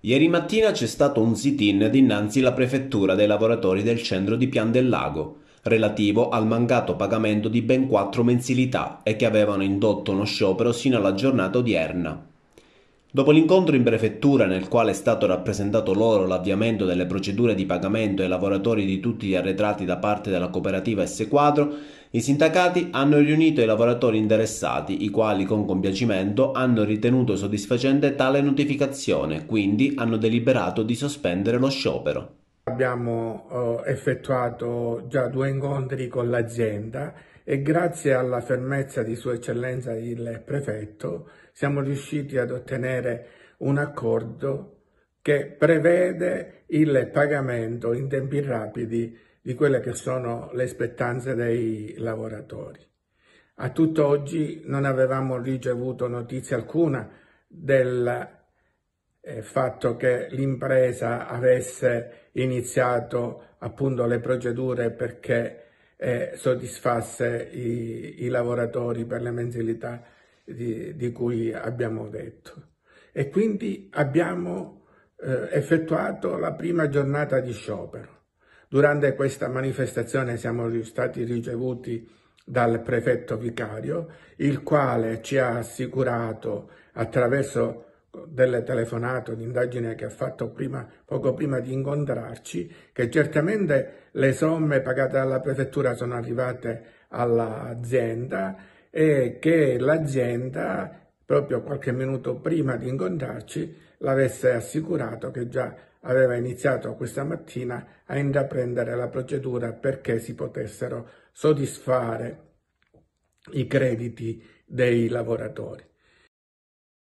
Ieri mattina c'è stato un sit-in dinanzi la prefettura dei lavoratori del centro di Pian del Lago, relativo al mancato pagamento di ben quattro mensilità e che avevano indotto uno sciopero sino alla giornata odierna. Dopo l'incontro in prefettura nel quale è stato rappresentato loro l'avviamento delle procedure di pagamento ai lavoratori di tutti gli arretrati da parte della cooperativa s Quadro, i sindacati hanno riunito i lavoratori interessati, i quali con compiacimento hanno ritenuto soddisfacente tale notificazione, quindi hanno deliberato di sospendere lo sciopero abbiamo eh, effettuato già due incontri con l'azienda e grazie alla fermezza di Sua Eccellenza il Prefetto siamo riusciti ad ottenere un accordo che prevede il pagamento in tempi rapidi di quelle che sono le aspettanze dei lavoratori. A tutt'oggi non avevamo ricevuto notizia alcuna del il eh, fatto che l'impresa avesse iniziato appunto le procedure perché eh, soddisfasse i, i, lavoratori per le mensilità di, di, cui abbiamo detto. E quindi abbiamo eh, effettuato la prima giornata di sciopero. Durante questa manifestazione siamo stati ricevuti dal prefetto vicario, il quale ci ha assicurato attraverso delle telefonate o che ha fatto prima, poco prima di incontrarci, che certamente le somme pagate dalla prefettura sono arrivate all'azienda e che l'azienda, proprio qualche minuto prima di incontrarci, l'avesse assicurato che già aveva iniziato questa mattina a intraprendere la procedura perché si potessero soddisfare i crediti dei lavoratori.